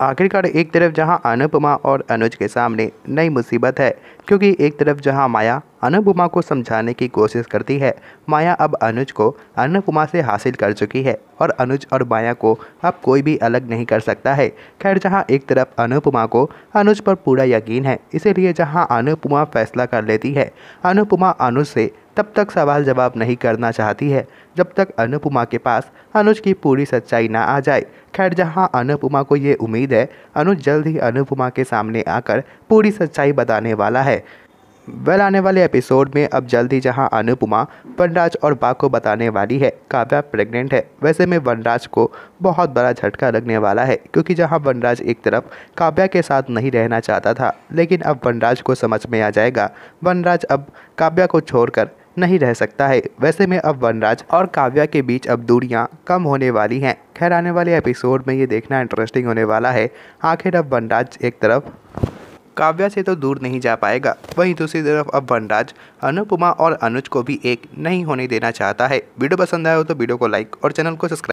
आखिरकार एक तरफ जहां अनुपमा और अनुज के सामने नई मुसीबत है क्योंकि एक तरफ जहां माया अनुपमा को समझाने की कोशिश करती है माया अब अनुज को अनुपमा से हासिल कर चुकी है और अनुज और माया को अब कोई भी अलग नहीं कर सकता है खैर जहां एक तरफ अनुपमा को अनुज पर पूरा यकीन है इसीलिए जहां अनुपमा फैसला कर लेती है अनुपमा अनुज से तब तक सवाल जवाब नहीं करना चाहती है जब तक अनुपमा के पास अनुज की पूरी सच्चाई ना आ जाए खैर जहाँ अनुपमा को ये उम्मीद है अनुज जल्द ही अनुपमा के सामने आकर पूरी सच्चाई बताने वाला है वेल आने वाले एपिसोड में अब जल्द ही जहां अनुपमा वनराज और बा को बताने वाली है काव्या प्रेग्नेंट है वैसे में वनराज को बहुत बड़ा झटका लगने वाला है क्योंकि जहां वनराज एक तरफ काव्या के साथ नहीं रहना चाहता था लेकिन अब वनराज को समझ में आ जाएगा वनराज अब काव्या को छोड़कर नहीं रह सकता है वैसे में अब वनराज और काव्या के बीच अब दूरियाँ कम होने वाली हैं खैर आने वाले एपिसोड में ये देखना इंटरेस्टिंग होने वाला है आखिर अब वनराज एक तरफ काव्या से तो दूर नहीं जा पाएगा वहीं दूसरी तरफ अब वनराज अनुपमा और अनुज को भी एक नहीं होने देना चाहता है वीडियो पसंद आया हो तो वीडियो को लाइक और चैनल को सब्सक्राइब